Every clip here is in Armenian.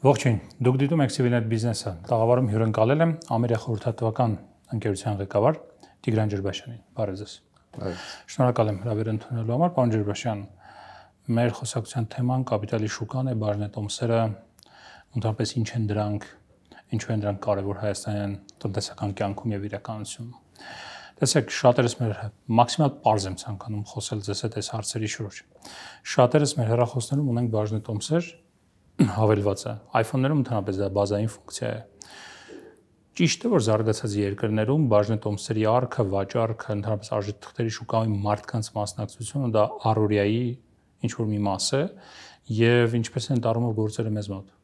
Ողջույն։ Դուք դիտում եք Civil Air Business-ը։ Տաղավարում հյուրընկալել եմ Ամերիկա խորհրդատվական ընկերության ղեկավար Տիգրան Ջերբաշյանին։ Բարեզես։ Շնորհակալ եմ հրավեր ընդունելու համար, պարոն Ջերբաշյան։ Մեր խոսակցության թեման կապիտալի շուկան է, բարնետոմսերը, ընդհանրապես ինչ են դրանք, ինչու են դրանք կարևոր հայաստանյան տնտեսական կյանքում եւ իրականությունում։ Տեսեք, շատերս մեր մաքսիմալ པարզ եմ ցանկանում խոսել ձեզ հետ այս հարցերի շուրջ։ Շատերս մեր հեռախոսներում ունենք բարնետոմսեր, հավելված է։ iPhone-ներում ընդհանրապես դա բազային ֆունկցիա է։ Ճիշտ է, որ զարգացած երկրներում բաժնետոմսերի արքը, վաճառքը, ընդհանրապես արժեթղթերի շուկայում մարդկանց մասնակցությունը դա առօրյայի ինչ որ մի մաս է եւ ինչպես են դառնում գործերը մեզ մոտ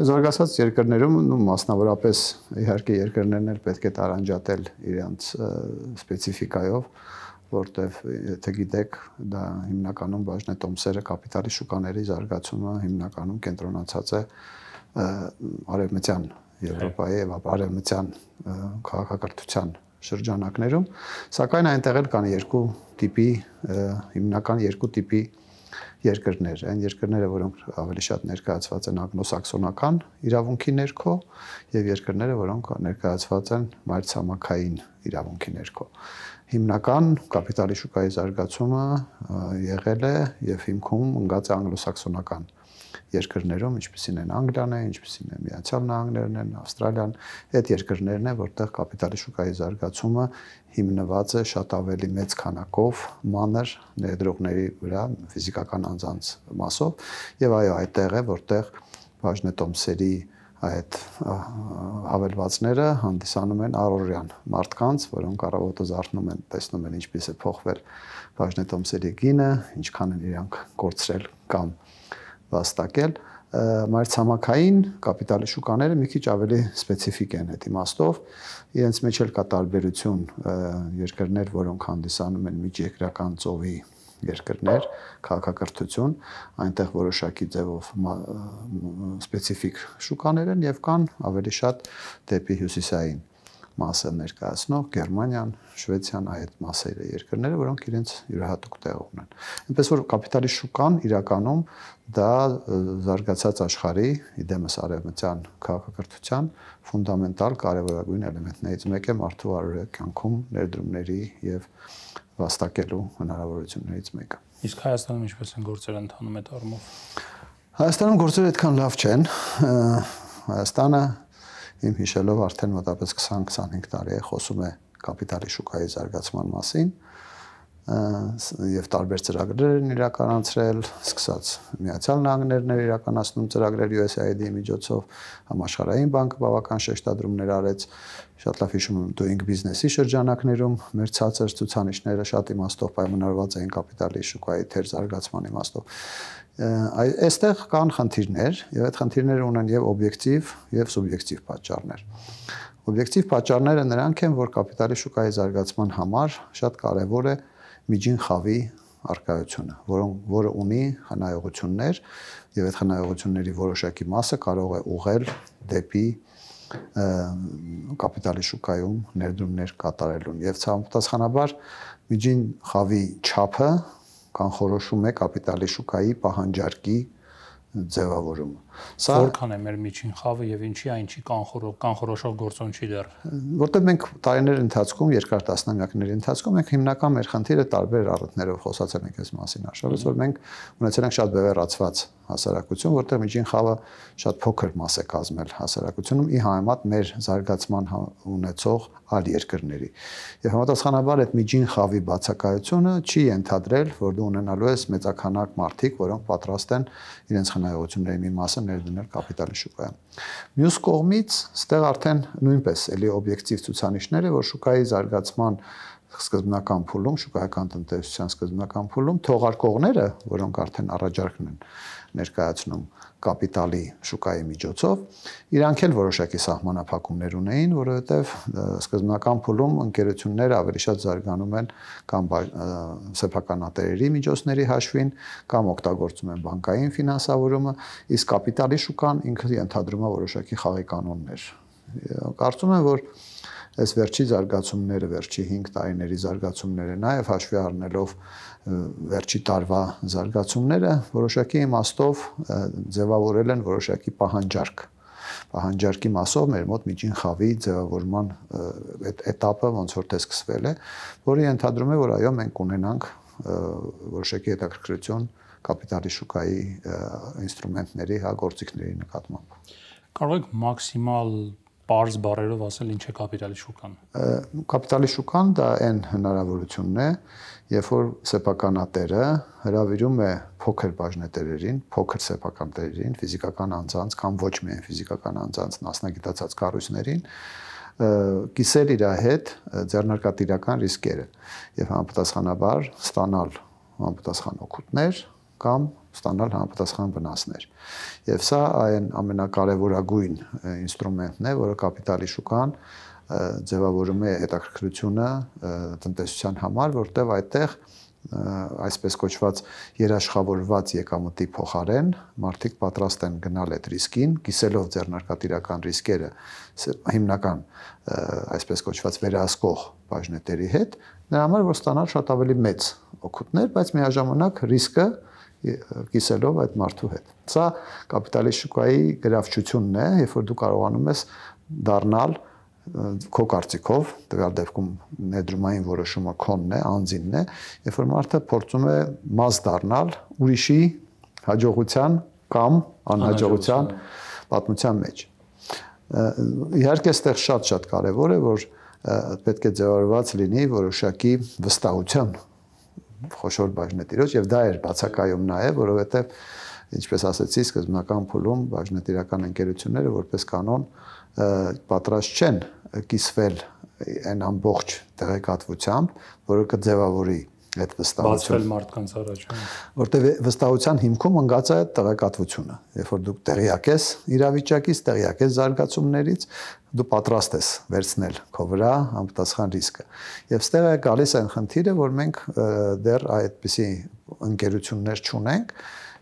զարգացած երկրներում ու մասնավորապես իհարկե երկրներն էլ պետք է տարանջատել իրենց սպეციფიკայով որտեվ եթե գիտեք, դա հիմնականում բաժնետոմսերը կապիտալի շուկաների զարգացումը հիմնականում կենտրոնացած է արևմտյան Եվրոպայի հա։ եւ արևմտյան քաղաքակրթության շրջանակներում, սակայն այնտեղ էլ կան երկու տիպի հիմնական երկու տիպի երկրներ, այն երկրները, որոնք ավելի շատ ներկայացված են ագնոսաքսոնական իրավունքի ներքո եւ երկրները, որոնք ներկայացված են մայրցամաքային իրավունքի ներքո հիմնական կապիտալի շուկայի զարգացումը եղել է եւ հիմքում ընկած է անգլոսաքսոնական երկրներում, ինչպիսին են Անգլիան, ինչպիսին են Միացյալ Նահանգներն են, Ավստրալիան, այդ երկրներն են, որտեղ կապիտալի շուկայի զարգացումը հիմնված է շատ ավելի մեծ քանակով մանր ներդրողների վրա, ֆիզիկական անձանց մասով, եւ այո, այդտեղ է, որտեղ բաժնետոմսերի այդ այդ հավելվածները հանդիսանում են առօրյան մարդկանց, որոնք առավոտը զարթնում են, տեսնում են ինչպես է փոխվել բաժնետոմսերի գինը, ինչքան են իրանք կորցրել կամ վաստակել, մայրցամաքային կապիտալի շուկաները մի քիչ ավելի սպეციფიկ են այդ իմաստով իրենց մեջ էլ կա տարբերություն երկրներ, որոնք հանդիսանում են միջերկրական ծովի երկրներ, քաղաքակրթություն, այնտեղ որոշակի ձևով սպეციფიկ շուկաներ են եւ կան ավելի շատ դեպի հյուսիսային մասը ներկայացնող Գերմանիան, Շվեդիան, այդ մասերը երկրները, որոնք իրենց յուրահատուկ տեղ ունեն։ Այնպես որ կապիտալի շուկան իրականում դա զարգացած աշխարհի, իդեմս արևմտյան քաղաքակրթության ֆունդամենտալ կարևորագույն էլեմենտներից մեկը մարդու արարական կյանքում ներդրումների եւ վաստակելու հնարավորություններից մեկը։ Իսկ Հայաստանում ինչպես են գործերը ընթանում այդ առումով։ Հայաստանում գործերը այդքան լավ չեն։ Հայաստանը իմ հիշելով արդեն մոտավորապես 20-25 տարի է խոսում է կապիտալի շուկայի զարգացման մասին, եւ տարբեր ծրագրեր են իրականացրել, սկսած Միացյալ Նահանգներն էր իրականացնում ծրագրեր USAID-ի միջոցով, համաշխարհային բանկը բավական շեշտադրումներ արեց շատ լավ հիշում եմ doing business-ի շրջանակներում մեր ցածր ցուցանիշները շատ իմաստով պայմանավորված էին կապիտալի շուկայի թեր զարգացման իմաստով այստեղ կան խնդիրներ եւ այդ խնդիրները ունեն եւ օբյեկտիվ եւ սուբյեկտիվ պատճառներ օբյեկտիվ պատճառները նրանք են որ կապիտալի շուկայի զարգացման համար շատ կարեւոր է որ միջին խավի արկայությունը, որոնք որը ունի հնայողություններ եւ այդ հնայողությունների որոշակի մասը կարող է ուղղել դեպի կապիտալի շուկայում ներդրումներ կատարելուն եւ ցամտասխանաբար միջին խավի չափը կանխորոշում է կապիտալի շուկայի պահանջարկի ձևավորումը Սա որքան է մեր միջին խավը եւ ինչի այն չի կանխորո կանխորոշող գործոն չի դեռ։ Որտեղ մենք տարիներ ընթացքում, երկար տասնամյակների ընթացքում մենք հիմնական մեր խնդիրը տարբեր առիթներով խոսացել ենք այս մասին, աշխարհից որ մենք ունեցել ենք շատ բևեռացված հասարակություն, որտեղ միջին խավը շատ փոքր մաս է կազմել հասարակությունում ի համեմատ մեր զարգացման հա- ունեցող այլ երկրների։ Եվ համապատասխանաբար այդ միջին խավի բացակայությունը չի ենթադրել, որ դու ունենալու ես մեծականակ մարդիկ, որոնք պատրաստ են իրենց խնայողությունների մի մասը ներդնել կապիտալի շուկայում։ Մյուս կողմից, ստեղ արդեն նույնպես էլի օբյեկտիվ ցուցանիշները, որ շուկայի զարգացման սկզբնական փուլում, շուկայական տնտեսության սկզբնական փուլում թողարկողները, որոնք արդեն առաջարկն են ներկայացնում կապիտալի շուկայի միջոցով, իրանք էլ որոշակի սահմանափակումներ ունեին, որովհետև սկզբնական փուլում ընկերությունները ավելի շատ զարգանում են կամ սեփականատերերի միջոցների հաշվին կամ օգտագործում են բանկային ֆինանսավորումը, իսկ կապիտալի շուկան ինքը ենթադրում է որոշակի խաղի կանոններ։ Կարծում եմ, որ այս վերջի զարգացումները, վերջի 5 տարիների զարգացումները, նաև հաշվի առնելով վերջի տարվա զարգացումները, որոշակի իմաստով ձևավորել են որոշակի պահանջարկ պահանջարկի մասով մեր մոտ միջին խավի ձևավորման այդ этаպը ոնց որ թե սկսվել է, որը ենթադրում է, որ այո մենք ունենանք որոշակի հետաքրքրություն կապիտալի շուկայի ինստրումենտների հա գործիքների նկատմամբ։ Կարող եք մաքսիմալ པարզ բառերով ասել ինչ է կապիտալի շուկան։ Կապիտալի շուկան դա այն հնարավորությունն է, երբ որ սեփականատերը հրավիրում է փոքր բաժնետերերին, փոքր սեփականատերերին, ֆիզիկական անձանց կամ ոչ միայն ֆիզիկական անձանց մասնագիտացած կառույցներին կիսել իր հետ ձեռնարկատիրական ռիսկերը եւ համապատասխանաբար ստանալ համապատասխան օգուտներ, կամ ստանալ համապատասխան վնասներ։ Եվ սա այն ամենակարևորագույն ինստրումենտն է, որը կապիտալի շուկան ձևավորում է հետաքրքրությունը տնտեսության համար, որտեղ այդտեղ այսպես կոչված երաշխավորված եկամուտի փոխարեն մարդիկ պատրաստ են գնալ այդ ռիսկին, կիսելով ձեռնարկատիրական ռիսկերը հիմնական այսպես կոչված վերահսկող բաժնետերի հետ, նրա համար որ ստանալ շատ ավելի մեծ օգուտներ, բայց միաժամանակ ռիսկը կիսելով այդ մարդու հետ։ Սա կապիտալիստ շուկայի գրավչությունն է, երբ որ դու կարողանում ես դառնալ քո կարծիքով, դրա դեպքում ներդրումային որոշումը քոնն է, անձինն է, երբ որ մարդը փորձում է մաս դառնալ ուրիշի հաջողության կամ անհաջողության պատմության մեջ։ Իհարկե, այստեղ շատ-շատ կարևոր է, որ պետք է ձևավորված լինի որոշակի վստահություն խոշոր բաժնետիրոջ եւ դա էր բացակայում նաեւ, որովհետեւ ինչպես ասացի, սկզբնական փուլում բաժնետիրական ընկերությունները որպես կանոն պատրաստ չեն կիսվել այն ամբողջ տեղեկատվությամբ, որը կձևավորի այդ վստահություն։ Բացվել մարդկանց առաջ։ հա։ Որտեվ վստահության հիմքում ընկած է տեղեկատվությունը։ Երբ որ դու տեղյակ ես իրավիճակից, տեղյակ ես զարգացումներից, դու պատրաստ ես վերցնել քո վրա համապատասխան ռիսկը։ Եվ ստեղ է գալիս այն խնդիրը, որ մենք դեռ այդպիսի ընկերություններ չունենք,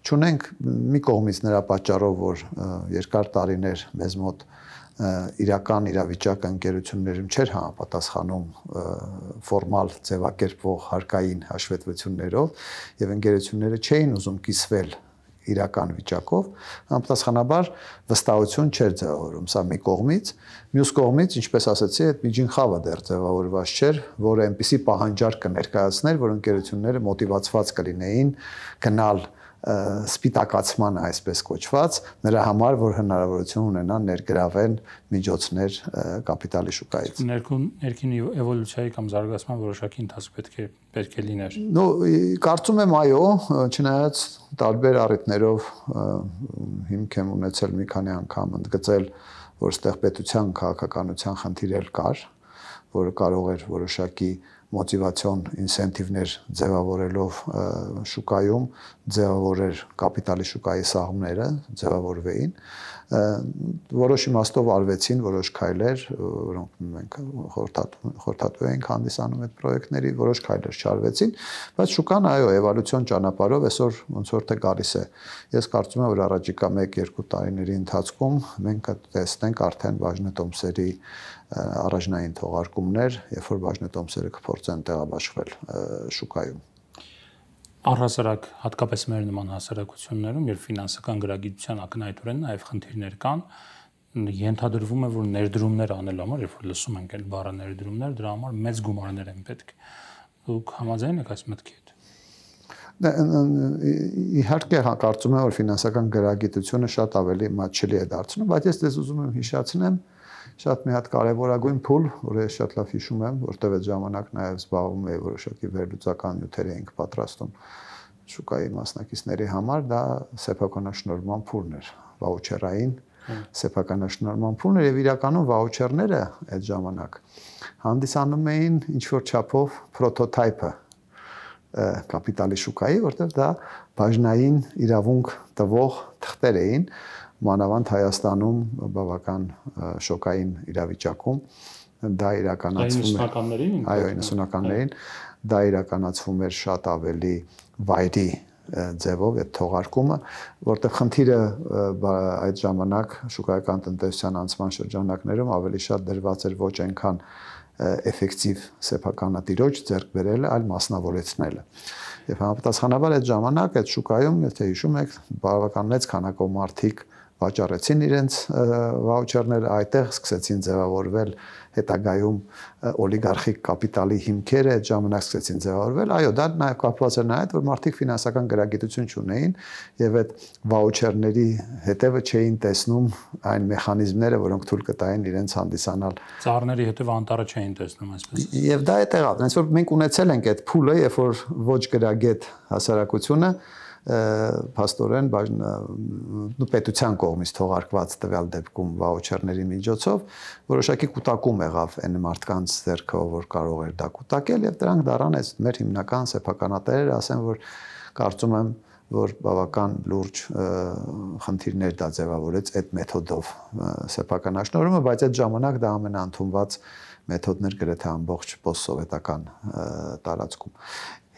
չունենք մի կողմից նրա պատճառով, որ երկար տարիներ մեզ մոտ իրական իրավիճակը ընկերություններում չէր համապատասխանում ֆորմալ ձևակերպվող հարկային հաշվետվություններով եւ ընկերությունները չէին ուզում կիսվել իրական վիճակով, համապատասխանաբար վստահություն չէր ձևավորում սա մի կողմից, մյուս կողմից, ինչպես ասացի, այդ միջին խավը դեռ ձևավորված չէր, որը այնպիսի պահանջարկ կներկայացներ, որ ընկերությունները մոտիվացված կլինեին գնալ կն սպիտակացման այսպես կոչված նրա համար որ հնարավորություն ունենան ներգրավեն միջոցներ կապիտալի շուկայից ներքուն ներքին էվոլյուցիայի կամ զարգացման որոշակի ընթացք պետք է պետք է լիներ նո կարծում եմ այո չնայած տարբեր առիթներով հիմք եմ ունեցել մի քանի անգամ ընդգծել որ ստեղ պետության քաղաքականության խնդիր էլ կար որը կարող էր որոշակի որ մոտիվացիոն ինսենտիվներ ձևավորելով շուկայում ձևավորեր կապիտալի շուկայի սահումները ձևավորվեին որոշ իմաստով արվեցին որոշ քայլեր որոնք մենք խորհրդատու ենք հանդիսանում այդ պրոյեկտների որոշ քայլեր չարվեցին բայց շուկան այո էվալյուացիոն ճանապարհով այսօր ոնց որ թե գալիս է ես կարծում եմ որ առաջիկա 1-2 տարիների ընթացքում մենք կտեսնենք արդեն բաժնետոմսերի առաջնային թողարկումներ, երբ որ բաժնետոմսերը կփորձեն տեղաբաշխվել շուկայում առհասարակ հատկապես մեր նման հասարակություններում, երբ ֆինանսական գրագիտության ակնհայտորեն նաև խնդիրներ կան, ենթադրվում է, որ ներդրումներ անելու համար, երբ որ լսում ենք այդ բառը ներդրումներ, դրա համար մեծ գումարներ են պետք։ Դուք համաձայն եք այս մտքի հետ դե, իհարկե հա կարծում եմ որ ֆինանսական գրագիտությունը շատ ավելի մատչելի է դարձնում, բայց ես դες ուզում եմ հիշացնեմ, որ շատ մի հատ կարևորագույն փուլ, որը շատ լավ հիշում եմ, որտեղ այդ ժամանակ նաև զբաղվում էի որոշակի վերլուծական նյութեր էինք պատրաստում շուկայի մասնակիցների համար, դա սեփականաշնորհման փուլն էր, վաուչերային սեփականաշնորհման փուլն էր եւ իրականում վաուչերները այդ ժամանակ հանդիսանում էին ինչ որ չափով prototype-ը կապիտալի շուկայի, որտեղ դա բաժնային իրավունք տվող թղթեր էին, մանավանդ Հայաստանում բավական շոկային իրավիճակում դա իրականացվում է այո 90-ականներին հա։ դա իրականացվում էր շատ ավելի վայրի ձևով այդ թողարկումը, որտեղ խնդիրը այդ ժամանակ շուկայական տնտեսության անցման շրջանակներում ավելի շատ դրված էր ոչ այնքան էֆեկտիվ սեփականատիրոջ ձեռք բերելը, այլ մասնավորեցնելը։ Եվ համապատասխանաբար այդ ժամանակ այդ շուկայում, եթե հիշում եք, բավական մեծ քանակով մարդիկ վաճառեցին իրենց վաուչերները, այդտեղ սկսեցին ձևավորվել հետագայում օլիգարխիկ կապիտալի հիմքերը այդ ժամանակ սկսեցին ձևավորվել։ Այո, դա նաև կապված էր նաև որ մարդիկ ֆինանսական գրագիտություն չունեին եւ այդ վաուչերների հետևը չէին տեսնում այն մեխանիզմները, որոնք թույլ կտային իրենց հանդիսանալ։ Ծառների հետևը անտարը չէին տեսնում, այսպես։ Եվ դա է տեղավ, այնպես որ մենք ունեցել ենք այդ փուլը, երբ որ ոչ գրագետ հասարակությունը փաստորեն բաժնու պետության կողմից թողարկված տվյալ դեպքում վաուչերների միջոցով որոշակի կൂട്ടակում եղավ այն մարդկանց ձեռքով, որ կարող էր դա կൂട്ടակել եւ դրանք դառան այս մեր հիմնական սեփականատերերը, ասեմ որ կարծում եմ որ բավական լուրջ խնդիրներ դա ձևավորեց այդ մեթոդով սեփական աշնորհումը, բայց այդ ժամանակ դա ամենաընդունված մեթոդներ գրեթե ամբողջ post-սովետական տարածքում։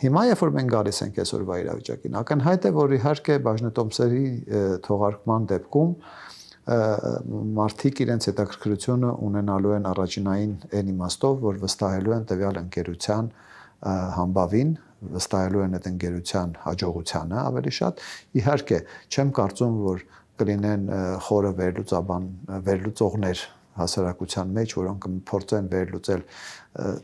Հիմա երբ որ մենք գալիս ենք այսօրվա իրավիճակին, ակնհայտ է, որ իհարկե բաժնետոմսերի թողարկման դեպքում մարդիկ իրենց հետաքրքրությունը ունենալու են առաջնային այն իմաստով, որ վստահելու են տվյալ ընկերության համբավին, վստահելու են այդ ընկերության հաջողությանը ավելի շատ։ Իհարկե, չեմ կարծում, որ կլինեն խորը վերլուծաբան վերլուծողներ հասարակության մեջ, որոնք փորձեն վերլուծել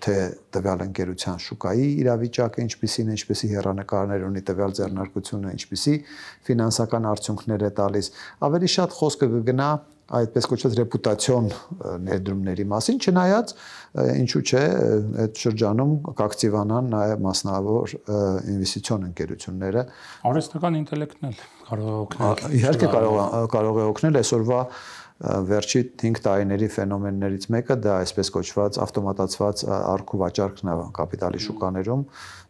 թե տվյալ ընկերության շուկայի իրավիճակը ինչպիսին, ինչպիսի հերանեկարներ ունի տվյալ ձեռնարկությունը, ինչպիսի ֆինանսական արդյունքներ է տալիս, ավելի շատ խոսքը կգնա այդպես կոչված ռեպուտացիոն ներդրումների մասին, չնայած ինչու՞ չէ, այդ շրջանում կակտիվանան նաև մասնավոր ինվեստիցիոն ընկերությունները։ Արհեստական ինտելեկտն էլ կարող է օգնել։ Իհարկե կարող կարող է օգնել այսօրվա վերջի 5 տարիների ֆենոմեններից մեկը դա այսպես կոչված ավտոմատացված արկու վաճառքն է կապիտալի շուկաներում,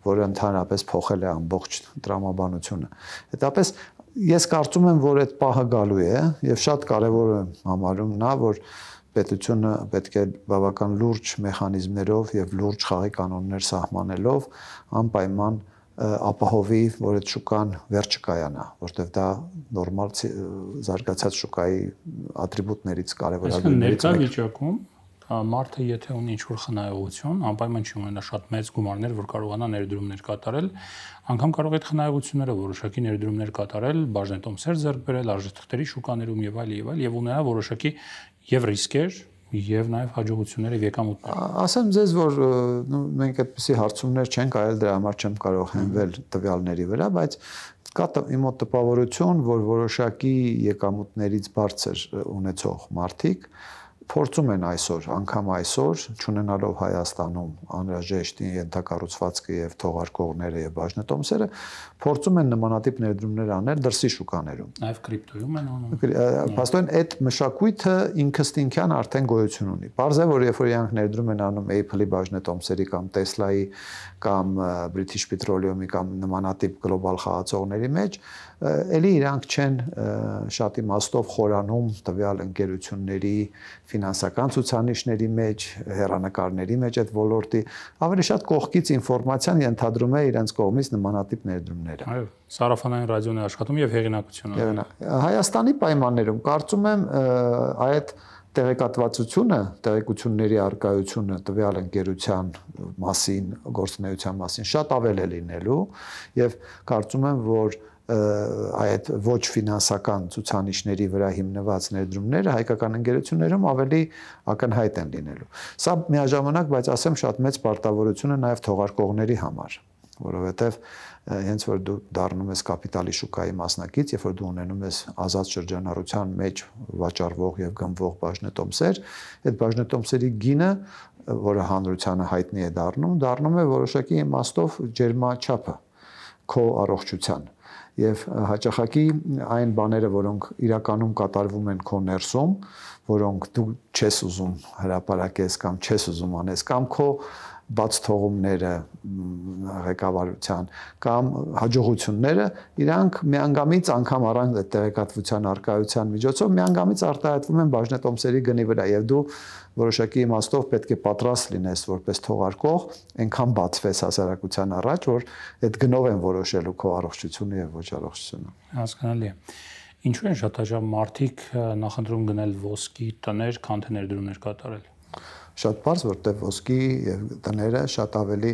որը ընդհանրապես փոխել է ամբողջ տրամաբանությունը։ Հետապես ես կարծում եմ, որ այդ պահը գալու է եւ շատ կարեւոր է համարում նա, որ պետությունը պետք է բավական լուրջ մեխանիզմներով եւ լուրջ խաղի կանոններ սահմանելով անպայման ապահովի, որ այդ շուկան վերջ չկայանա, որովհետև դա նորմալ զարգացած շուկայի ատրիբուտներից կարևորագույններից մեկն է։ Այսինքն ներկա վիճակում մարդը եթե ունի ինչ-որ խնայողություն, անպայման չի ունենա շատ մեծ գումարներ, որ կարողանա ներդրումներ կատարել, անգամ կարող է այդ խնայողությունները որոշակի ներդրումներ կատարել, բաժնետոմսեր ձեռք բերել, արժեթղթերի շուկաներում եւ այլ եւ այլ եւ ունենա որոշակի եւ ռիսկեր, եւ նաեւ հաջողությունները եկամուտները։ Ասեմ ձեզ, որ մենք այդպիսի հարցումներ չենք արել, դրա համար չեմ կարող հենվել տվյալների վրա, բայց կա իմ մոտ տպավորություն, որ որոշակի եկամուտներից բարձր ունեցող մարդիկ փորձում են այսօր, անգամ այսօր, ճանենալով Հայաստանում անհրաժեշտ ենթակառուցվածքը եւ թողարկողները եւ բաժնետոմսերը, փորձում են նմանատիպ ներդրումներ անել դրսի շուկաներում։ Նաեւ կրիպտոյում են անում։ Փաստորեն այդ մշակույթը ինքստինքյան արդեն գոյություն ունի։ Պարզ է, որ երբ որ իրանք ներդրում են անում Apple-ի բաժնետոմսերի կամ Tesla-ի կամ British Petroleum-ի կամ նմանատիպ գլոբալ խաղացողների մեջ, Էլի իրանք չեն շատ իմաստով խորանում տվյալ ընկերությունների ֆինանսական ցուցանիշների մեջ, հերանեկարների մեջ այդ ոլորտի, ավելի շատ կողքից ինֆորմացիան ենթադրում է իրենց կողմից նմանատիպ ներդրումները։ Այո, սարաֆանային ռադիոն է աշխատում եւ հերինակությունը։ Հայաստանի պայմաններում կարծում եմ այդ տեղեկատվացությունը, տեղեկությունների արկայությունը տվյալ ընկերության մասին, գործնեայության մասին շատ ավել է լինելու եւ կարծում եմ, որ այդ ոչ ֆինանսական ցուցանիշների վրա հիմնված ներդրումները հայկական ընկերություններում ավելի ակնհայտ են լինելու։ Սա միաժամանակ, բայց ասեմ շատ մեծ պարտավորություն է նաև թողարկողների համար, որովհետև հենց որ դու դառնում ես կապիտալի շուկայի մասնակից, երբ որ դու ունենում ես ազատ շրջանառության մեջ վաճառվող եւ գնվող բաժնետոմսեր, այդ բաժնետոմսերի գինը, որը հանրությանը հայտնի է դառնում, դառնում է որոշակի իմաստով ջերմաչափը քո առողջության եւ հաճախակի այն բաները, որոնք իրականում կատարվում են քո ներսում, որոնք դու չես ուզում հրաապարակես կամ չես ուզում անես կամ քո բաց թողումները ղեկավարության կամ հաջողությունները իրանք միանգամից անգամ առանց այդ տեղեկատվության արկայության միջոցով միանգամից արտահայտվում են բաժնետոմսերի գնի վրա եւ դու որոշակի իմաստով պետք է պատրաստ լինես որպես թողարկող այնքան բացվես հասարակության առաջ որ այդ գնով են որոշելու քո առողջությունը եւ ոչ առողջությունը հասկանալի է Ինչու են շատաժամ մարդիկ նախընտրում գնել ոսկի տներ, քան թե ներդրումներ կատարել։ Շատ པարզ, որտեղ ոսկի եւ տները շատ ավելի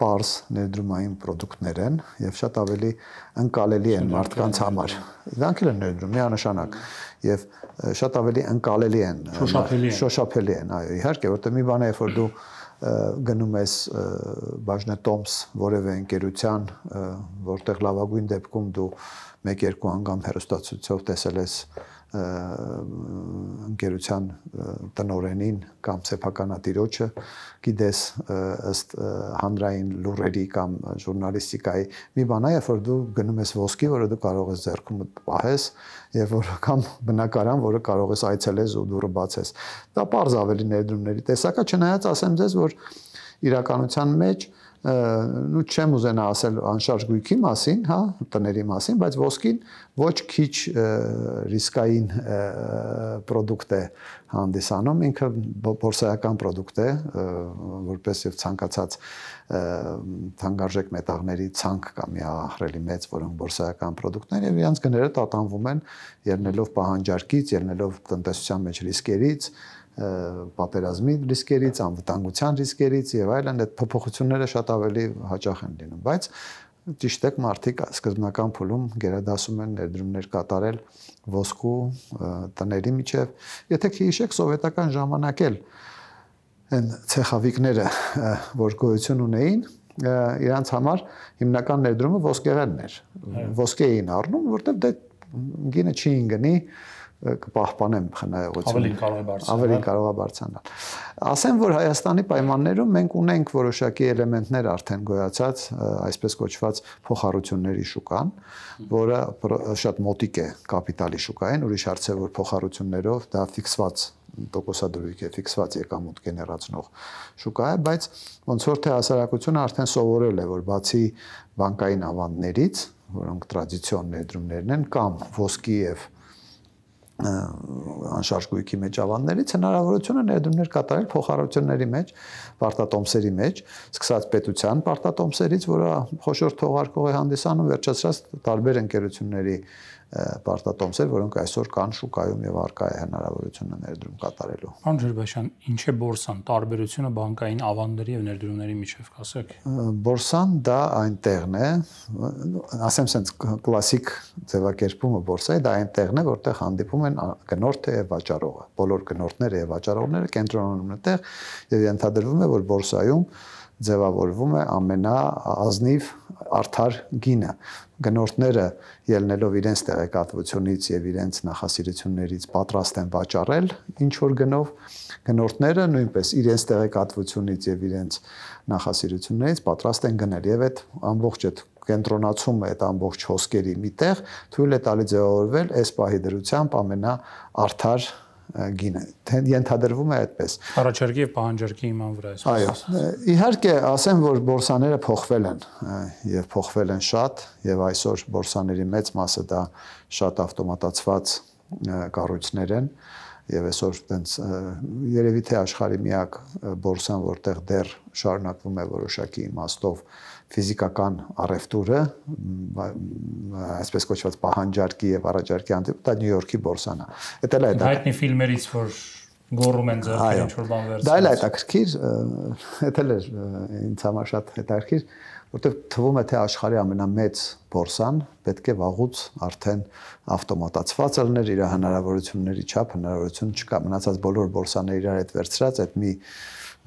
պարզ ներդրումային ապրանքներ են եւ շատ ավելի ընկալելի են մարդկանց համար։ Իրանք էլ են ներդրում, միանշանակ եւ շատ ավելի ընկալելի են, շոշափելի են, այո, իհարկե, որտեղ մի բան է, որ դու գնում ես բաժնետոմս որևէ ընկերության, որտեղ լավագույն դեպքում դու մեկ-երկու անգամ հերոստացույցով տեսել ես ընկերության տնորենին կամ սեփականատիրոջը գիտես ըստ հանրային լուրերի կամ ժուրնալիստիկայի մի բան է երբ որ դու գնում ես ոսկի որը դու կարող ես ձեռքում պահես եւ որ կամ բնակարան որը կարող ես այցելես ու դուրը բացես դա պարզ ավելի ներդրումների տեսակա չնայած ասեմ ձեզ որ իրականության մեջ նու չեմ ուզենա ասել անշարժ գույքի մասին, հա, տների մասին, բայց ոսկին ոչ քիչ ռիսկային product է հանդիսանում, ինքը բորսայական product է, որպես եւ ցանկացած թանկարժեք մետաղների ցանկ կա մի ահրելի մեծ, որոնք բորսայական product-ներ եւ իրանց գները տատանվում են ելնելով պահանջարկից, ելնելով տնտեսության մեջ ռիսկերից, պատերազմի ռիսկերից, անվտանգության ռիսկերից եւ այլն, այդ փոփոխությունները շատ ավելի հաճախ են լինում, բայց ճիշտ է մարդիկ սկզբնական փուլում գերադասում են ներդրումներ կատարել ոսկու տների միջև։ Եթե քիչեք սովետական ժամանակ էլ այն ցեխավիկները, որ գոյություն ունեին, իրանց համար հիմնական ներդրումը ոսկեղենն էր։ Ոսկե էին առնում, որտեղ դե գինը չէին գնի, կպահպանեմ խնայողությունը։ Ավելին կարող է բարձրանալ։ Ավելին կարող է բարձրանալ։ Ասեմ, որ Հայաստանի պայմաններում մենք ունենք որոշակի էլեմենտներ արդեն գոյացած, այսպես կոչված փոխառությունների շուկան, որը շատ մոտիկ է կապիտալի շուկային, ուրիշ հարց է, որ փոխառություններով դա ֆիքսված տոկոսադրույք է ֆիքսված եկամուտ գեներացնող շուկա է, բայց ոնց որ թե հասարակությունը արդեն սովորել է, որ բացի բանկային ավանդներից, որոնք տրադիցիոն ներդրումներն են կամ ոսկի եւ անշարժ գույքի մեջ ավաններից հնարավորությունը ներդրումներ կատարել փոխարոցությունների մեջ, պարտատոմսերի մեջ, սկսած պետության պարտատոմսերից, որը խոշոր թողարկող է հանդիսանում, վերջացրած տարբեր ընկերությունների պարտատոմսեր, որոնք այսօր կան շուկայում եւ արկա է հնարավորությունը ներդրում կատարելու։ Պարոն Ջերբեշյան, ինչ է բորսան տարբերությունը բանկային ավանդների եւ ներդրումների միջև, ասեք։ Բորսան դա այնտեղն է, ասեմ sense կլասիկ ձևակերպումը բորսայի դա այնտեղն է, որտեղ հանդիպում են գնորդը եւ վաճառողը։ Բոլոր գնորդները եւ վաճառողները կենտրոնանում են այդտեղ եւ ենթադրվում է, որ բորսայում ձևավորվում է ամենաազնիվ արդար գինը գնորդները ելնելով իրենց տեղեկատվությունից եւ իրենց նախասիրություններից պատրաստ են վաճառել ինչ որ գնով գնորդները նույնպես իրենց տեղեկատվությունից եւ իրենց նախասիրություններից պատրաստ են գնել եւ այդ ամբողջ այդ կենտրոնացումը այդ ամբողջ հոսքերի միտեղ թույլ է տալի ձևավորվել այս պահի դրությամբ ամենաարթար գինը։ Թե ենթադրվում է այդպես։ Առաջարկի եւ պահանջարկի իման վրա է։ Այո։ Իհարկե, ասեմ, որ բորսաները փոխվել են եւ փոխվել են շատ եւ այսօր բորսաների մեծ մասը դա շատ ավտոմատացված կառույցներ են եւ այսօր տենց երևի թե աշխարհի միակ բորսան, որտեղ դեռ շարունակվում է որոշակի իմաստով որ ֆիզիկական առևտուրը, այսպես կոչված պահանջարկի եւ առաջարկի հանդեպ դա Նյու Յորքի բորսան է։ Դա էլ է դա։ Հայտնի ֆիլմերից, որ գոռում են ձեռքի ինչ որ բան վերցնել։ Դա էլ է հետաքրքիր, դա էլ է ինձ համար շատ հետաքրքիր, որտեղ թվում է թե աշխարհի ամենամեծ բորսան պետք է վաղուց արդեն ավտոմատացված լիներ իր հնարավորությունների չափ, հնարավորություն չկա։ Մնացած բոլոր բորսաները իրար հետ վերցրած, այդ մի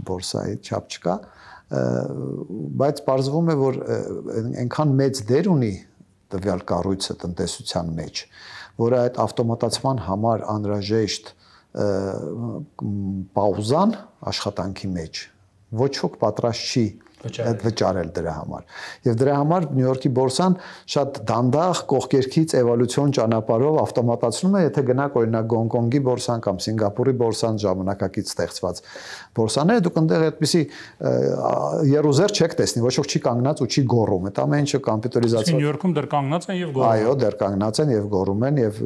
բորսայի չափ չկա։ Ա բայց ողջվում է որ այնքան մեծ դեր ունի տվյալ կառույցը տնտեսության մեջ, որը այդ ավտոմատացման համար անհրաժեշտ պաուզան աշխատանքի մեջ ոչ ոք պատրաստ չի այդ վճարել դրա համար։ Եվ դրա համար Նյու Յորքի բորսան շատ դանդաղ կողքերքից էվոլյուցիոն ճանապարհով ավտոմատացնում է, եթե գնաք օրինակ Գոնկոնգի բորսան կամ Սինգապուրի բորսան ժամանակակից ստեղծված բորսաները, դուք այնտեղ այդպիսի երուզեր չեք տեսնի, ոչ ոք չի կանգնած ու չի գոռում։ Այդ ամեն ինչը կոմպյուտերիզացված։ Նյու Յորքում դեռ կանգնած են եւ գոռում։ Այո, դեռ կանգնած են եւ գոռում են եւ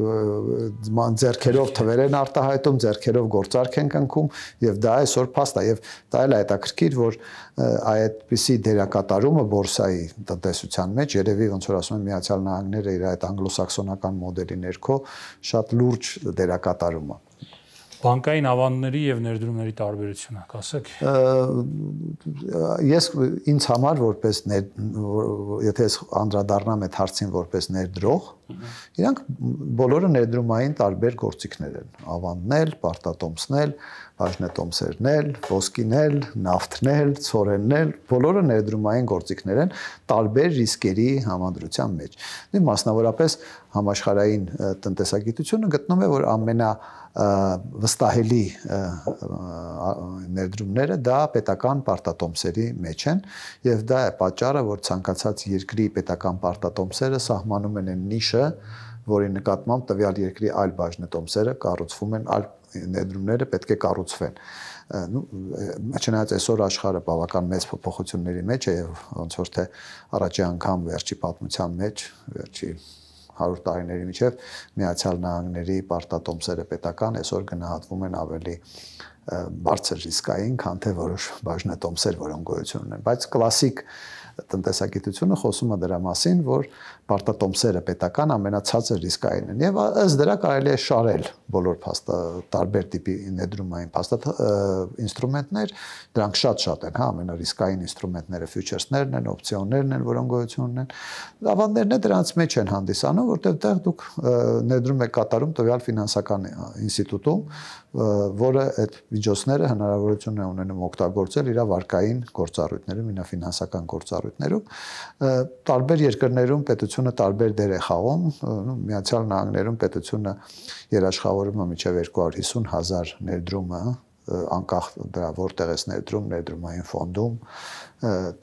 ձերքերով թվեր են արտահայտում, ձերքերով գործարք են կնքում եւ դա այսօր փաստ է եւ դա էլ է հետաքրքիր, որ այդ այսպիսի դերակատարումը բորսայի տնտեսության մեջ երևի ոնց որ ասում են Միացյալ Նահանգները իր այդ անգլոսաքսոնական մոդելի ներքո շատ լուրջ դերակատարում է Բանկային ավանների եւ ներդրումների տարբերությունը, ասեք։ Ես ինձ համար որպես եթե ես անդրադառնամ այդ հարցին որպես ներդրող, իրանք բոլորը ներդրումային տարբեր գործիքներ են՝ ավանդնել, պարտատոմսնել, բաժնետոմսերնել, ոսկինել, նավթնել, ծորեննել, բոլորը ներդրումային գործիքներ են տարբեր ռիսկերի համադրության մեջ։ Դե մասնավորապես համաշխարային տնտեսագիտությունը գտնում է, որ ամենա վստահելի ներդրումները դա պետական պարտատոմսերի մեջ են եւ դա է պատճառը, որ ցանկացած երկրի պետական պարտատոմսերը սահմանում են այն նիշը, որի նկատմամբ տվյալ երկրի այլ բաժնետոմսերը կառուցվում են, այլ ներդրումները պետք է կառուցվեն նու չնայած այսօր աշխարհը բավական մեծ փոփոխությունների մեջ է եւ ոնց որ թե առաջի անգամ վերջի պատմության մեջ, վերջի 100 տարիների միջև Միացյալ Նահանգների պարտատոմսերը պետական այսօր գնահատվում են ավելի բարձր ռիսկային, քան թե որոշ բաժնետոմսեր, որոնք գոյություն ունեն, բայց կլասիկ տնտեսագիտությունը խոսում է դրա մասին, որ պարտատոմսերը պետական ամենացածր ռիսկային են եւ ըստ դրա կարելի է շարել բոլոր փաստա տարբեր տիպի ներդրումային փաստա ինստրումենտներ, դրանք շատ-շատ են, հա, ամենարիսկային ինստրումենտները ֆյուչերսներն են, օպցիոններն են, որոնք գոյություն ունեն։ Ավանդներն է դրանց մեջ են հանդիսանում, որտեղ դուք ներդրում եք կատարում տվյալ ֆինանսական ինստիտուտում, որը այդ միջոցները հնարավորություն է ունենում օգտագործել իր վարկային գործառույթներում, իր ֆինանսական գործառույթներում։ Տարբեր երկրներում պետությունը տարբեր դեր է խաղում։ Միացյալ Նահանգներում պետությունը երաշխավորումը միջև 250.000 ներդրումը անկախ դրա որտեղ էս ներդրում, ներդրումային ֆոնդում,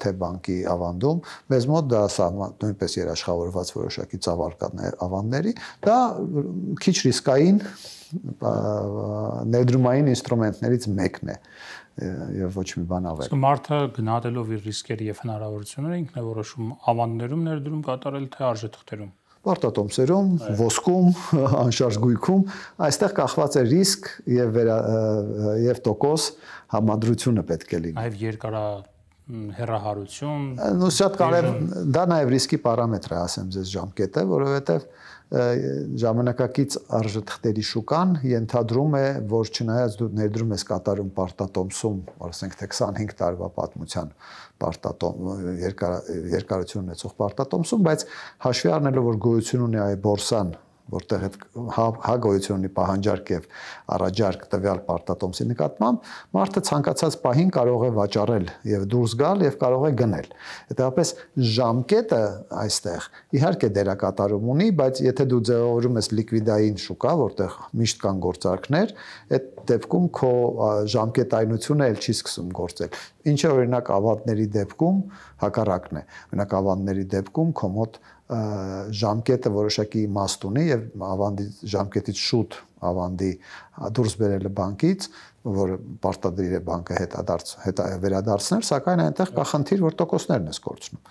թե բանկի ավանդում, մեզ մոտ դա նույնպես երաշխավորված որոշակի ծավալկաներ ավանդների, դա քիչ ռիսկային ներդրումային ինստրումենտներից մեկն է եւ ոչ մի բան ավել։ Իսկ մարդը գնահատելով իր ռիսկերը եւ հնարավորությունները ինքն է որոշում ավանդներում ներդրում կատարել թե արժեթղթերում պարտատոմսերում, ոսկում, անշարժ գույքում, այստեղ կախված է ռիսկ եւ եւ տոկոս համադրությունը պետք է լինի։ Այև երկարա հերահարություն։ Ну, շատ կարև դա նաև ռիսկի պարամետր է, ասեմ ձեզ ժամկետը, որովհետև ժամանակակից արժեթղթերի շուկան ենթադրում է, որ չնայած դու ներդրում ես կատարում պարտատոմսում, ասենք թե 25 տարվա պատմության պարտատոմ երկար երկարություն ունեցող պարտատոմսում, բայց հաշվի առնելով որ գոյություն ունի այ բորսան որտեղ այդ հա, հա գոյություն ունի պահանջարկ եւ առաջարկ տվյալ պարտատոմսի նկատմամբ մարդը ցանկացած պահին կարող է վաճառել եւ դուրս գալ եւ կարող է գնել հետեւապես ժամկետը այստեղ իհարկե դերակատարում ունի բայց եթե դու ձևավորում ես լիկվիդային շուկա որտեղ միշտ կան գործարքներ այդ դեպքում քո ժամկետայնությունը էլ չի սկսում գործել ինչը օրինակ ավանդների դեպքում հակառակն է օրինակ ավանդների դեպքում քո մոտ ժամկետը որոշակի իմաստ ունի եւ ավանդի ժամկետից շուտ ավանդի դուրս բերելը բանկից որ պարտադիր է բանկը հետադարձ հետա վերադարձնել, սակայն այնտեղ կա խնդիր, որ տոկոսներն ես կորցնում։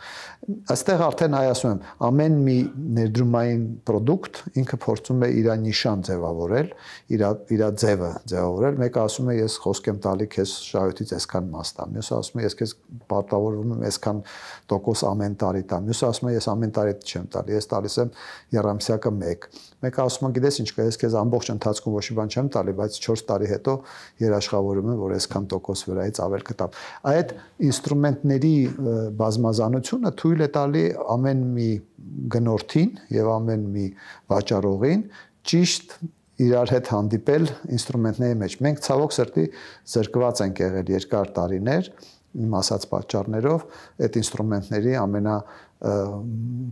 Այստեղ արդեն այ ասում եմ, ամեն մի ներդրումային product ինքը փորձում է իր նիշան ձևավորել, իր իր ձևը ձևավորել։ Մեկը ասում է ես խոսք եմ տալի քեզ շահույթից այսքան մաս տամ, մյուսը ասում է ես քեզ պարտավորվում եմ այսքան տոկոս ամեն տարի տամ, մյուսը ասում է ես ամեն տարի չեմ տալի, ես տալիս եմ երամսյակը 1։ Մեկը ասում է գիտես ինչ կա, ես քեզ ամբողջ ընթացքում ոչ մի բան չեմ տալի, բայց 4 տարի հետո ես երաշխավորում եմ, որ այսքան տոկոս վրայից ավել կտամ։ Այդ ինստրումենտների բազմազանությունը թույլ է տալի ամեն մի գնորդին եւ ամեն մի վաճառողին ճիշտ իրար հետ հանդիպել ինստրումենտների մեջ։ Մենք ցավոք սրտի զրկված ենք եղել երկար տարիներ իմ ասած պատճառներով այդ ինստրումենտների ամենա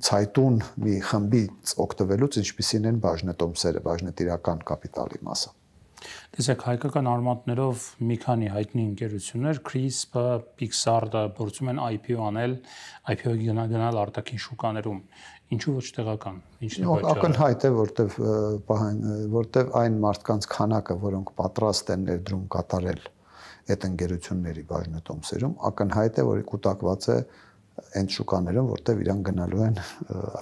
ցայտուն մի խմբից օգտվելուց ինչպիսին են բաժնետոմսերը, բաժնետիրական կապիտալի մասը։ Տեսեք հայկական արմատներով մի քանի հայտնի ընկերություններ CRISPR, Pixar-ը փորձում են IPO անել, IPO գնալ արտաքին շուկաներում։ Ինչու ոչ տեղական։ Ինչն է պատճառը։ Ակնհայտ է, որտեվ պահան, որտեվ այն մարդկանց քանակը, որոնք պատրաստ են ներդրում կատարել այդ ընկերությունների բաժնետոմսերում, ակնհայտ է, որ կուտակված է այն շուկաներում, որտեղ իրան գնալու են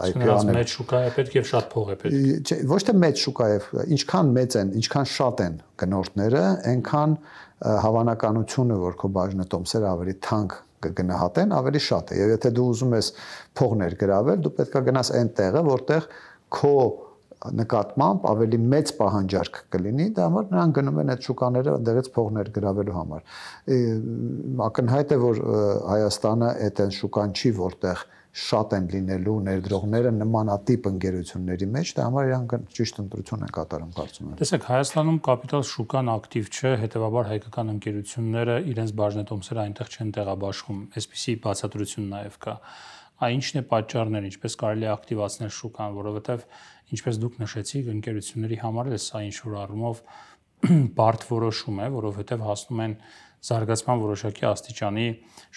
IPO-ները։ Մեծ շուկա է պետք եւ շատ փող է պետք։ Չէ, ոչ թե մեծ շուկա է, ինչքան մեծ են, ինչքան շատ են գնորդները, այնքան հավանականությունը, որ քո բաժնը տոմսերը ավելի թանկ կգնահատեն, ավելի շատ է։ Եվ եթե դու ուզում ես փողներ գրավել, դու պետքա գնաս այն տեղը, որտեղ քո որ նկատմամբ ավելի մեծ պահանջարկ կլինի, դա համար նրանք գնում են այդ շուկաները դերից փողներ գրավելու համար։ Ակնհայտ է, որ Հայաստանը այդ այն շուկան չի, որտեղ շատ են լինելու ներդրողները նմանատիպ ընկերությունների մեջ, դա համար իրանք ճիշտ ընտրություն են կատարում կարծում եմ։ Տեսեք, Հայաստանում կապիտալ շուկան ակտիվ չէ, հետևաբար հայկական ընկերությունները իրենց բաժնետոմսերը այնտեղ չեն տեղաբաշխում։ Այսպիսի բացատրություն նաև կա։ Այն ինչն է պատճառները, ինչպես կարելի է ակտիվացնել շուկան, որովհետև ինչպես դուք նշեցիք, ընկերությունների համար էլ սա ինչ որ առումով բարդ որոշում է, որովհետև հասնում են զարգացման որոշակի աստիճանի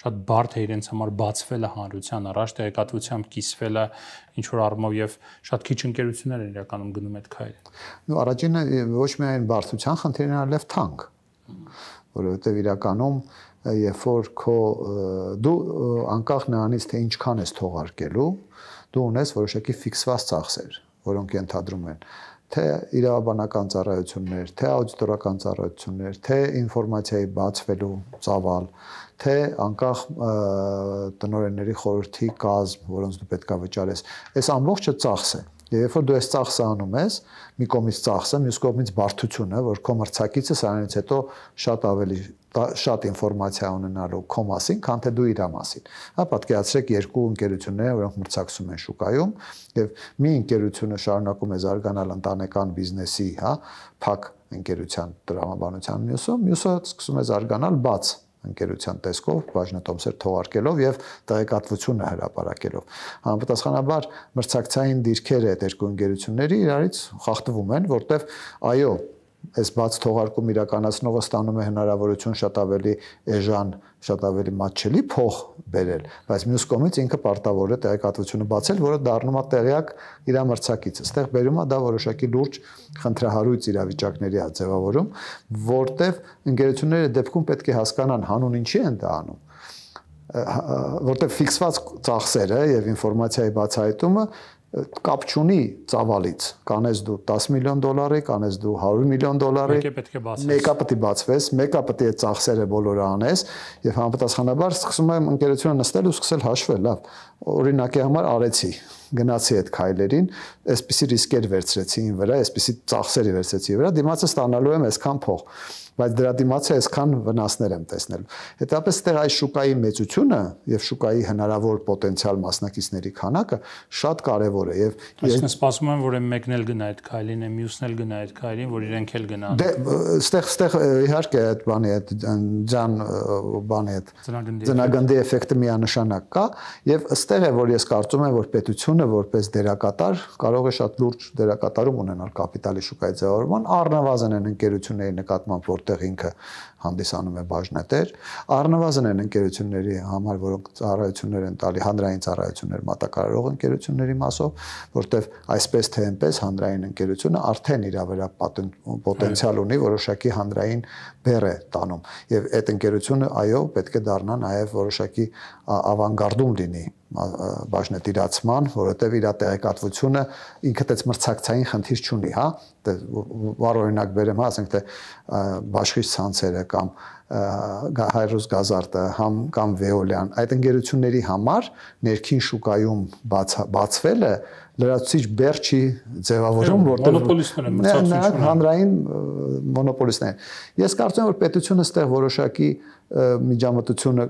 շատ բարդ է իրենց համար բացվելը հանրության առաջ, տեղեկատվությամբ կիսվելը ինչ որ առումով եւ շատ քիչ ընկերություններ են իրականում գնում այդ քայլը։ Նու առաջինը ոչ միայն բարդության խնդիրն է, այլև թանկ, որովհետեւ իրականում երբ որ քո դու անկախ նրանից թե ինչքան ես թողարկելու, դու ունես որոշակի ֆիքսված ծախսեր որոնք ենթադրում են թե իրավաբանական ծառայություններ, թե աուդիտորական ծառայություններ, թե ինֆորմացիայի բացվելու ծավալ, թե անկախ տնօրենների խորհրդի կազմ, որոնց դու պետքա վճարես, այս ամբողջը ծախս է։ Եվ երբ որ դու այս ծախսը անում ես, մի կողմից ծախսը, մյուս կողմից բարդությունը, որ քո մրցակիցը սրանից հետո շատ ավելի շատ ինֆորմացիա ունենալու քո մասին, քան թե դու իրա մասին։ Հա պատկերացրեք երկու ընկերությունները, որոնք մրցակցում են շուկայում, եւ մի ընկերությունը շարունակում է զարգանալ ընտանեկան բիզնեսի, հա, փակ ընկերության դրամաբանության մյուսով, մյուսը սկսում է զարգանալ բաց ընկերության տեսքով, բաժնետոմսեր թողարկելով եւ տեղեկատվությունը հրապարակելով։ Համապատասխանաբար մրցակցային դիրքերը այդ երկու ընկերությունների իրարից խախտվում են, որտեվ այո, այս բաց թողարկում իրականացնողը ստանում է հնարավորություն շատ ավելի էժան, շատ ավելի մատչելի փող բերել, բայց մյուս կողմից ինքը պարտավոր է տեղեկատվությունը բացել, որը դառնում է տեղյակ իր մրցակից։ Այստեղ բերում է դա որոշակի լուրջ խնդրահարույց իրավիճակների է հա- ձևավորում, որտեղ ընկերությունները դեպքում պետք է հասկանան հանուն ինչի են դա անում որտեղ ֆիքսված ծախսերը եւ ինֆորմացիայի բացահայտումը կապ չունի ծավալից։ Կանես դու 10 միլիոն դոլարի, կանես դու 100 միլիոն դոլարի։ Մեկը պետք է բացես։ Մեկը պետք է բացվես, մեկը պետք է ծախսերը բոլորը անես եւ համապատասխանաբար սկսում եմ ընկերությունը նստել ու սկսել հաշվել, լավ։ Օրինակի համար արեցի գնացի այդ քայլերին, այսպիսի ռիսկեր վերցրեցի ին վրա, այսպիսի ծախսեր վերցրեցի վրա, դիմացը ստանալու եմ այսքան փող բայց դրա դիմաց է այսքան վնասներ եմ տեսնել։ Հետապես դեռ այս շուկայի մեծությունը եւ շուկայի հնարավոր պոտենցիալ մասնակիցների քանակը շատ կարեւոր է եւ այսինքն սպասում եմ որ մեկն էլ գնա այդ քայլին, մյուսն էլ գնա այդ քայլին, որ իրենք էլ գնան։ Դե ստեղ ստեղ իհարկե այդ բանի այդ ջան բանի այդ ծնագնդի էֆեկտը միանշանակ կա եւ ստեղ է որ ես կարծում եմ որ պետությունը որպես դերակատար կարող է շատ լուրջ դերակատարում ունենալ կապիտալի շուկայի ձևավորման առնվազն այն ընկերությունների նկատմամբ որ որտեղ ինքը հանդիսանում է բաժնետեր, առնվազն են ընկերությունների համար, որոնք ծառայություններ են տալի հանրային ծառայություններ մատակարարող ընկերությունների մասով, որտեղ այսպես թե այնպես հանրային ընկերությունը արդեն իր վրա պոտենցիալ ունի որոշակի հանրային բեռ է տանում։ Եվ այդ ընկերությունը այո, պետք է դառնա նաև որոշակի ավանգարդում լինի բաժնետիրացման, որովհետև իր տեղեկատվությունը ինքը դից մրցակցային խնդիր չունի, հա։ Դե բառ օրինակ բերեմ, հա, ասենք թե բաշխիչ ցանցերը կամ հայրոս գազարտը համ կամ վեոլյան այդ ընկերությունների համար ներքին շուկայում բաց, բացվելը լրացուցիչ բեր չի ձևավորում, որտեղ մոնոպոլիստները մրցակցություն ունեն։ Հանրային մոնոպոլիստներ։ Ես կարծում եմ, որ պետությունը ստեղ որոշակի միջամտությունը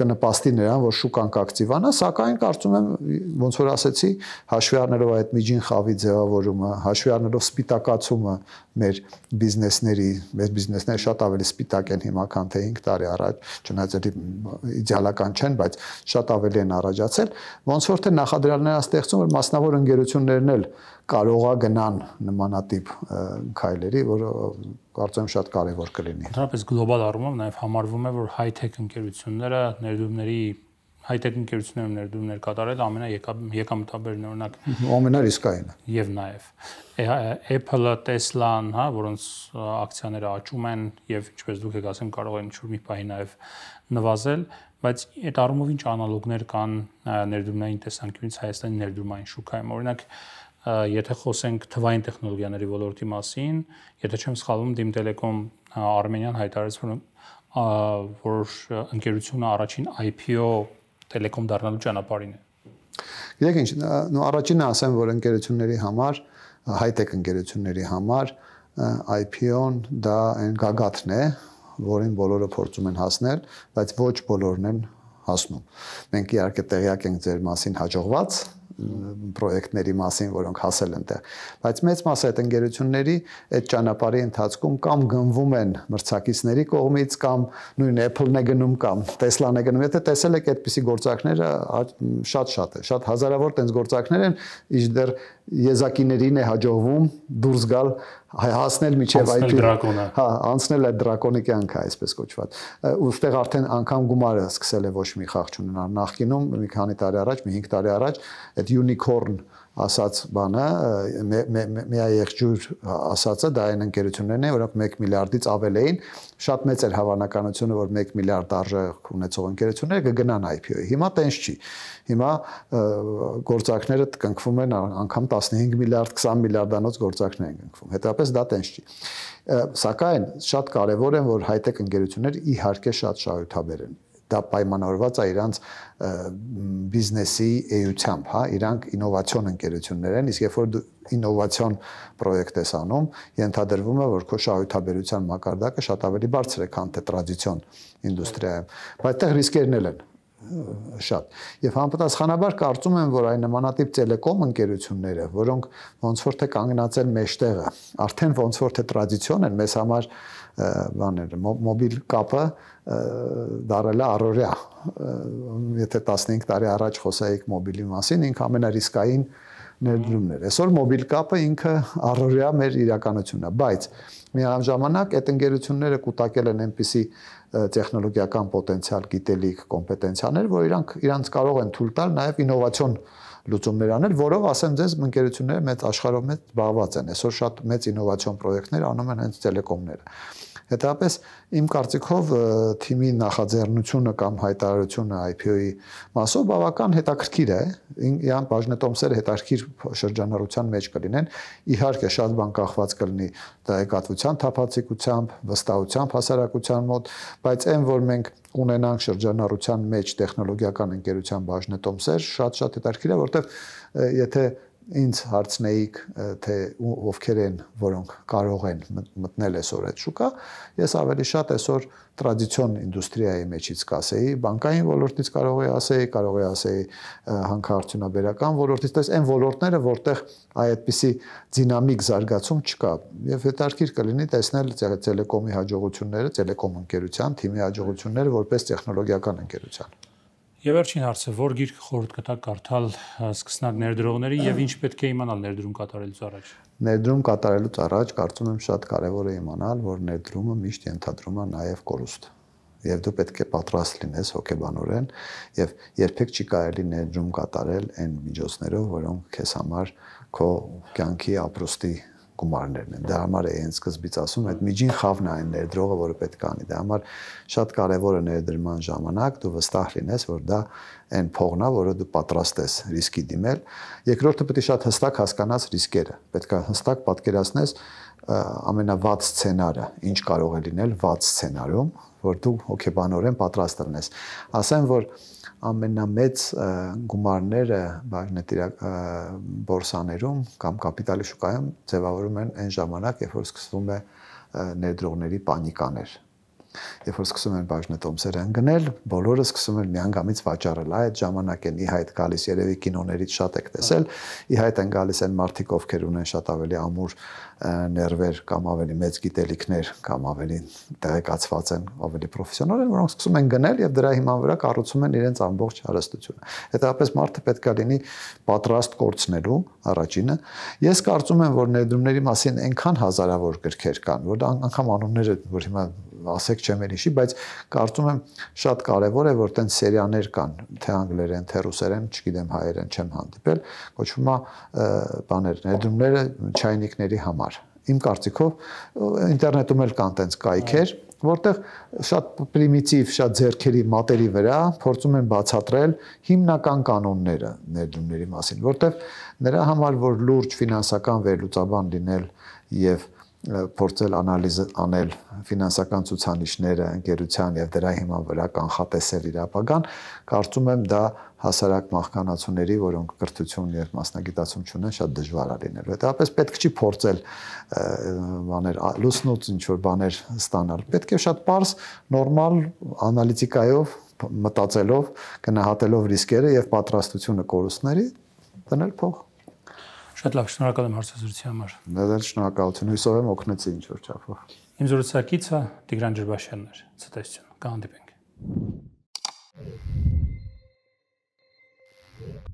կնպաստի նրան, որ շուկան կակտիվանա, սակայն կարծում եմ ոնց որ ասեցի, հաշվի առնելով այդ միջին խավի ձևավորումը, հաշվի առնելով սպիտակացումը մեր բիզնեսների, մեր բիզնեսները շատ ավելի սպիտակ են հիմա, քան թե 5 տարի առաջ, չնայած դա իդեալական չեն, բայց շատ ավելի են առաջացել, ոնց որ թե նախադրյալները ստեղծում որ մասնավոր ընկերություններն էլ կարողա գնան նմանատիպ քայլերի, որը կարծեմ շատ կարևոր կլինի։ Ընդհանրապես գլոբալ առումով նաև համարվում է, որ high-tech ընկերությունները ներդրումների high-tech ընկերություններում ներդրումներ կատարել ամենաեկամտաբերն օրինակ ամենարիսկայինը։ Եվ նաև Apple-ը, Tesla-ն, հա, որոնց ակցիաները աճում են եւ ինչպես դուք եք ասում, կարող են ինչ-որ մի բանի նաև նվազել, բայց այդ առումով ինչ անալոգներ կան ներդրումային տեսանկյունից Հայաստանի ներդրումային շուկայում։ Օրինակ եթե խոսենք թվային տեխնոլոգիաների ոլորտի մասին, եթե չեմ սխալվում, Dim Telecom Armenian հայտարարեց, որ որ ընկերությունը առաջին IPO Telecom դառնալու ճանապարհին է։ Գիտեք ինչ, նո առաջինը ասեմ, որ ընկերությունների համար, high-tech ընկերությունների համար IPO-ն դա այն գագաթն է, որին բոլորը փորձում են հասնել, բայց ոչ բոլորն են հասնում։ Մենք իհարկե տեղյակ ենք ձեր մասին հաջողված պրոյեկտների մասին, որոնք հասել են տեղ։ Բայց մեծ մասը այդ ընկերությունների այդ ճանապարհի ընթացքում կամ գնվում են մրցակիցների կողմից կամ նույն Apple-ն է գնում կամ Tesla-ն է գնում։ Եթե տեսել եք այդպիսի գործակները շատ-շատ է, շատ հազարավոր տենց գործակներ են, իջդեռ եզակիներին է հաջողվում դուրս գալ հասնել միջև այդ դրակոնը։ Հա, անցնել այդ դրակոնի կյանքը, այսպես կոչված։ Ուստեղ արդեն անգամ գումարը սկսել է ոչ մի խաղ չունենալ։ Նախկինում մի քանի տարի առաջ, մի 5 տարի առաջ այդ unicorn ասած բանը միա եղջյուր ասածը դա այն ընկերություններն են, որոնք 1 միլիարդից ավել էին, շատ մեծ էր հավանականությունը, որ 1 միլիարդ արժեք ունեցող ընկերությունները կգնան IPO-ի։ Հիմա տենց չի։ Հիմա գործակները կընկվում են անգամ 15 միլիարդ, 20 միլիարդանոց գործակներ են կընկվում։ Հետապես դա տենց չի։ Սակայն շատ կարևոր է, որ հայտեք ընկերությունները իհարկե շատ շահութաբեր են դա պայմանավորված է իրանց բիզնեսի էությամբ, հա, իրանք ինովացիոն ընկերություններ են, իսկ երբ որ դու ինովացիոն պրոյեկտ ես անում, ենթադրվում է, որ քո շահութաբերության մակարդակը շատ ավելի բարձր է, քան թե տրադիցիոն ինդուստրիայում, բայց այդտեղ ռիսկերն էլ են շատ։ Եվ համապատասխանաբար կարծում եմ, որ այն նմանատիպ տելեկոմ ընկերությունները, որոնք ոնց որ թե կանգնած են մեջտեղը, արդեն ոնց որ թե տրադիցիոն են մեզ համար բաները մոբիլ կապը դարել է առօրյա եթե 15 տարի առաջ խոսայիք մոբիլի մասին ինք ամենարիսկային ներդրումն էր այսօր մոբիլ կապը ինքը առօրյա մեր իրականությունն է բայց միաժամանակ այդ ընկերությունները կուտակել են այնպիսի տեխնոլոգիական պոտենցիալ, գիտելիք, կոմպետենցիաներ, որ իրանք իրանք կարող են թույլ տալ նաև ինովացիոն լուծումներ անել, որով ասեմ ձեզ ընկերությունները մեծ աշխարհով մեծ զբաղված են։ Այսօր շատ մեծ ինովացիոն պրոյեկտներ անում են հենց տելեկոմները։ Հետապես իմ կարծիքով թիմի նախաձեռնությունը կամ հայտարարությունը IPO-ի մասով բավական հետաքրքիր է։ Իան բաժնետոմսերը հետաքրքիր շրջանառության մեջ կլինեն։ Իհարկե շատ բան կախված կլինի տեղեկատվության թափանցիկությամբ, վստահությամբ հասարակության մոտ, բայց այն որ մենք ունենանք շրջանառության մեջ տեխնոլոգիական ընկերության բաժնետոմսեր, շատ-շատ հետաքրքիր է, որովհետև եթե ինձ հարցնեիք թե ովքեր են որոնք կարող են մտնել այսօր այդ շուկա ես ավելի շատ այսօր տրադիցիոն ինդուստրիայի մեջից կասեի բանկային ոլորտից կարող եի ասեի կարող եի ասեի հանքարդյունաբերական ոլորտից այս այն ոլորտները որտեղ այդպիսի դինամիկ զարգացում չկա եւ հետարքիր կլինի տեսնել տելեկոմի հաջողությունները տելեկոմ ընկերության թիմի հաջողությունները որպես տեխնոլոգիական ընկերության Եվ վերջին հարցը, որ գիրք խորհուրդ կտակ կարդալ սկսնակ ներդրողների եւ ինչ պետք է իմանալ ներդրում կատարելուց առաջ։ Ներդրում կատարելուց առաջ կարծում եմ շատ կարեւոր է իմանալ, որ ներդրումը միշտ ենթադրում է նաեւ կորուստ եւ դու պետք է պատրաստ լինես հոգեբանորեն եւ երբեք չի կարելի ներդրում կատարել այն միջոցներով, որոնք քեզ համար քո կյանքի ապրոստի գումարներն են։ Դա համար է հենց սկզբից ասում, այդ միջին խավն այն ներդրողը, որը պետք է անի։ Դա համար շատ կարևոր է ներդրման ժամանակ դու վստահ լինես, որ դա այն փողն է, որը դու պատրաստ ես ռիսկի դիմել։ Երկրորդը պետք է շատ հստակ հասկանաս ռիսկերը։ Պետք է հստակ պատկերացնես ամենավատ սցենարը, ինչ կարող է լինել վատ սցենարում, որ դու հոգեբանորեն պատրաստ լինես։ Ասեմ, որ ամենամեծ գումարները բաղնետիրակ բորսաներում կամ կապիտալի շուկայում ձևավորում են այն ժամանակ, երբ որ սկսվում է ներդրողների պանիկաներ, Երբ որ սկսում են բաժնետոմսեր ընկնել, բոլորը սկսում են միանգամից վաճառել։ Այդ ժամանակ են իհայտ գալիս, երևի կինոներից շատ եք տեսել, իհայտ են գալիս այն մարդիկ, ովքեր ունեն շատ ավելի ամուր ներվեր կամ ավելի մեծ գիտելիքներ կամ ավելի տեղեկացված են, ավելի պրոֆեսիոնալ են, որոնք սկսում են գնել եւ դրա հիման վրա կառուցում են իրենց ամբողջ հարստությունը։ Հետապես մարդը պետքա լինի պատրաստ կորցնելու առաջինը։ Ես կարծում եմ, որ ներդրումների մասին այնքան հազարավոր գրքեր կան, որ անգամ անունները, որ հիմա ասեք չեմ էլ հիշի, բայց կարծում եմ շատ կարևոր է, որ տենց սերիաներ կան, թե անգլերեն, թե ռուսերեն, չգիտեմ հայերեն չեմ հանդիպել, կոչվում է բաներ, ներդրումները չայնիկների համար իմ կարծիքով ինտերնետում էլ կան տենց կայքեր, որտեղ շատ պրիմիտիվ, շատ ձերքերի մատերի վրա փորձում են բացատրել հիմնական կանոնները ներդրումների մասին, որտեղ նրա համար որ լուրջ ֆինանսական վերլուծաբան լինել եւ և փորձել անալիզ անել ֆինանսական ցուցանիշները ընկերության եւ դրա հիման վրա կանխատեսել իր ապագան, կարծում եմ դա հասարակ մահկանացուների, որոնք կրթություն եւ մասնագիտացում չունեն, շատ դժվար է լինելու։ Հետապես պետք չի փորձել բաներ լուսնոց ինչ որ բաներ ստանալ։ Պետք է շատ པարս նորմալ անալիտիկայով մտածելով, գնահատելով ռիսկերը եւ պատրաստությունը կորուստների դնել փող։ Շատ լավ, շնորհակալ եմ հարցազրույցի համար։ Նազար շնորհակալություն։ Հույսով եմ օգնեցի ինչ որ չափով։ Իմ զրուցակիցը Տիգրան Ջրբաշյանն էր։ Ցտեսություն։ Կհանդիպենք։ Thank you